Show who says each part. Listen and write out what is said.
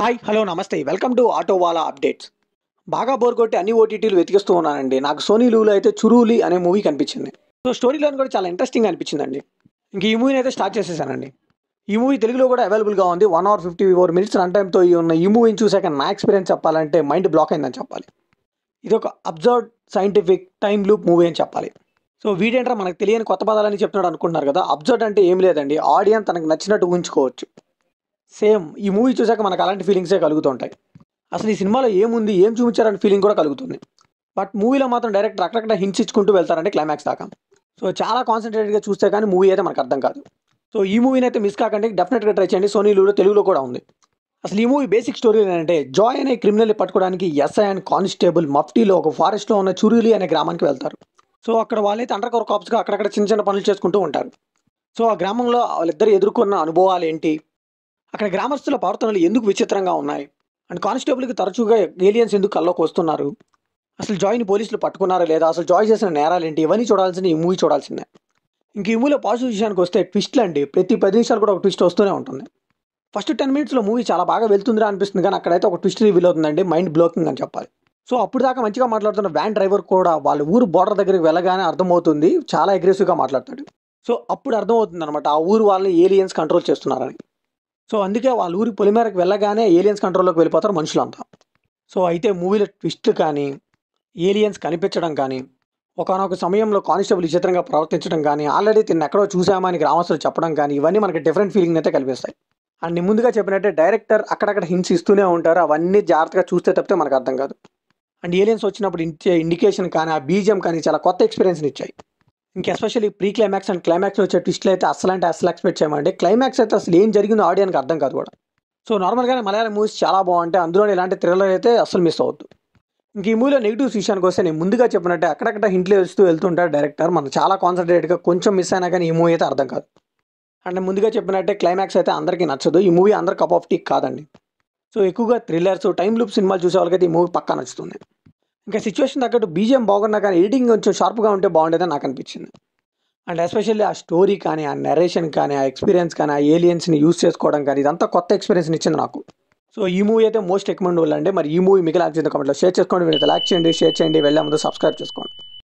Speaker 1: hi hello నమస్తే welcome to ఆటోవాలా updates బాగా బోర్ కొట్టి అన్ని ఓటీటీలు వెతికిస్తూ ఉన్నానండి నాకు సోనీ లూలో అయితే చురూలి అనే మూవీ కనిపించింది సో స్టోరీలోని కూడా చాలా ఇంట్రెస్టింగ్ అనిపించిందండి ఇంక ఈ మూవీని అయితే స్టార్ట్ చేసేసానండి ఈ మూవీ తెలుగులో కూడా అవైలబుల్గా ఉంది one hour fifty four minutes run టైమ్తో ఉన్న ఈ మూవీని చూసాక నా ఎక్స్పీరియన్స్ చెప్పాలంటే మైండ్ బ్లాక్ అయిందని చెప్పాలి ఇది ఒక observe scientific time loop movie అని చెప్పాలి సో వీడేంట్రా మనకు తెలియని కొత్త పదాలని చెప్తున్నాడు అనుకుంటున్నారు కదా అబ్జర్వ్ అంటే ఏం లేదండి ఆడియన్స్ తనకు నచ్చినట్టు ఊహించుకోవచ్చు సేమ్ ఈ మూవీ చూసాక మనకు అలాంటి ఫీలింగ్సే కలుగుతుంటాయి అసలు ఈ సినిమాలో ఏముంది ఏం చూపించారని ఫీలింగ్ కూడా కలుగుతుంది బట్ మూవీలో మాత్రం డైరెక్ట్ రకరకాల హింట్స్ ఇచ్చుకుంటూ వెళ్తారంటే క్లైమాక్స్ దాకా సో చాలా కాన్సన్ట్రేటెడ్గా చూస్తే కానీ మూవీ అయితే మనకు అర్థం కాదు సో ఈ మూవీని అయితే మిస్ కాకండి డెఫినెట్గా ట్రై చేయండి సోనీ తెలుగులో కూడా ఉంది అసలు ఈ మూవీ బేసిక్ స్టోరీ ఏంటంటే జాయ్ అనే క్రిమినల్ని పట్టుకోవడానికి ఎస్ఐ అండ్ కానిస్టేబుల్ మఫ్టీలో ఒక ఫారెస్ట్లో ఉన్న చురులి అనే గ్రామానికి వెళ్తారు సో అక్కడ వాళ్ళైతే అండర్ కవర్ కాప్స్గా అక్కడక్కడ చిన్న చిన్న పనులు చేసుకుంటూ ఉంటారు సో ఆ గ్రామంలో వాళ్ళిద్దరు ఎదుర్కొన్న అనుభవాలు ఏంటి అక్కడ గ్రామస్తుల ప్రవర్తనలు ఎందుకు విచిత్రంగా ఉన్నాయి అండ్ కానిస్టేబుల్కి తరచుగా ఏలియన్స్ ఎందుకు కల్లోకి వస్తున్నారు అసలు జాయిని పోలీసులు పట్టుకున్నారా లేదా అసలు జాయ్ చేసిన నేరాలు ఏంటి ఇవన్నీ చూడాల్సిన ఈ మూవీ చూడాల్సిందే ఇంక ఈ మూవీలో పాజిటివ్ విషయానికి వస్తే ట్విస్ట్లు అండి ప్రతి పది నిమిషాలు కూడా ఒక ట్విస్ట్ వస్తూనే ఉంటుంది ఫస్ట్ టెన్ మినిట్స్లో మూవీ చాలా బాగా వెళ్తుందిరా అనిపిస్తుంది కానీ అక్కడైతే ఒక ట్విస్ట్ రివీల్ అవుతుందండి మైండ్ బ్లోకింగ్ అని చెప్పాలి సో అప్పుడు దాకా మంచిగా మాట్లాడుతున్న వ్యాన్ డ్రైవర్ కూడా వాళ్ళ ఊరు బోర్డర్ దగ్గరికి వెళ్ళగానే అర్థమవుతుంది చాలా అగ్రెసివ్గా మాట్లాడతాడు సో అప్పుడు అర్థమవుతుంది అనమాట ఆ ఊరు వాళ్ళని ఏలియన్స్ కంట్రోల్ చేస్తున్నారని సో అందుకే వాళ్ళ ఊరి పొలిమేరకు వెళ్ళగానే ఏలియన్స్ కంట్రోల్లోకి వెళ్ళిపోతారు మనుషులంతా సో అయితే మూవీలో ట్విస్ట్ కానీ ఏలియన్స్ కనిపించడం కానీ ఒకనొక సమయంలో కానిస్టేబుల్ విచిత్రంగా ప్రవర్తించడం కానీ ఆల్రెడీ తిన్న ఎక్కడో చూసామని గ్రామస్తులు చెప్పడం కానీ ఇవన్నీ మనకి డిఫరెంట్ ఫీలింగ్ అయితే కల్పిస్తాయి అండ్ ముందుగా చెప్పినట్టే డైరెక్టర్ అక్కడక్కడ హింస ఇస్తూనే ఉంటారు అవన్నీ జాగ్రత్తగా చూస్తే తప్పితే మనకు అర్థం కాదు అండ్ ఏలియన్స్ వచ్చినప్పుడు ఇండికేషన్ కానీ ఆ బీజియం కానీ చాలా కొత్త ఎక్స్పీరియన్స్ని ఇచ్చాయి ఇంకా especially pre climax and climax వచ్చే ట్విస్ట్లు అయితే అసలు అంటే అసలు ఎక్స్పెక్ట్ చేయమండి క్లైమాక్స్ అయితే అసలు ఏం జరిగిందో ఆడియన్కి అర్థం కాదు కూడా సో నార్మల్గానే మలయాళం మూవీస్ చాలా బాగుంటాయి అందులో ఇలాంటి థ్రిల్లర్ అయితే అసలు మిస్ అవద్దు ఇంక ఈ మూవీలో నెగిటివ్స్ విషయానికి వస్తే నేను ముందుగా చెప్పినట్టే అక్కడక్కడ ఇంట్లో వస్తూ వెళ్తుంటాడు డైరెక్టర్ మనం చాలా కాన్సన్ట్రేట్గా కొంచెం మిస్ అయినా కానీ ఈ మూవీ అయితే అర్థం కాదు అండ్ ముందుగా చెప్పినట్టే క్లైమాక్స్ అయితే అందరికీ నచ్చదు ఈ మూవీ అందరు కప్ ఆఫ్ టీ కాదండి సో ఎక్కువగా థ్రిల్లర్స్ టైం లూప్ సినిమాలు చూసే వాళ్ళకైతే ఈ మూవీ పక్కా నచ్చుతుంది ఇంకా సిచ్యువేషన్ తగ్గట్టు బీజిఎం బాగున్నా కానీ ఎడిటింగ్ కొంచెం షార్ప్గా ఉంటే బాగుండేది నాకు అనిపించింది అండ్ ఎస్పెషల్లీ ఆ స్టోరీ కానీ ఆ నెరేషన్ కానీ ఆ ఎక్స్పీరియన్స్ కానీ ఆ ఏలియన్స్ని యూస్ చేసుకోవడం కానీ ఇదంతా కొత్త ఎక్స్పీరియన్స్ని ఇచ్చింది నాకు సో ఈ మూవీ అయితే మోస్ట్ రికమెండబుల్ అండి మరి ఈ మూవీ మిగిలిన కామెంట్లో షేర్ చేసుకోండి మీరు లైక్ చేయండి షేర్ చేయండి వెళ్ళే ముందు సబ్స్క్రైబ్ చేసుకోండి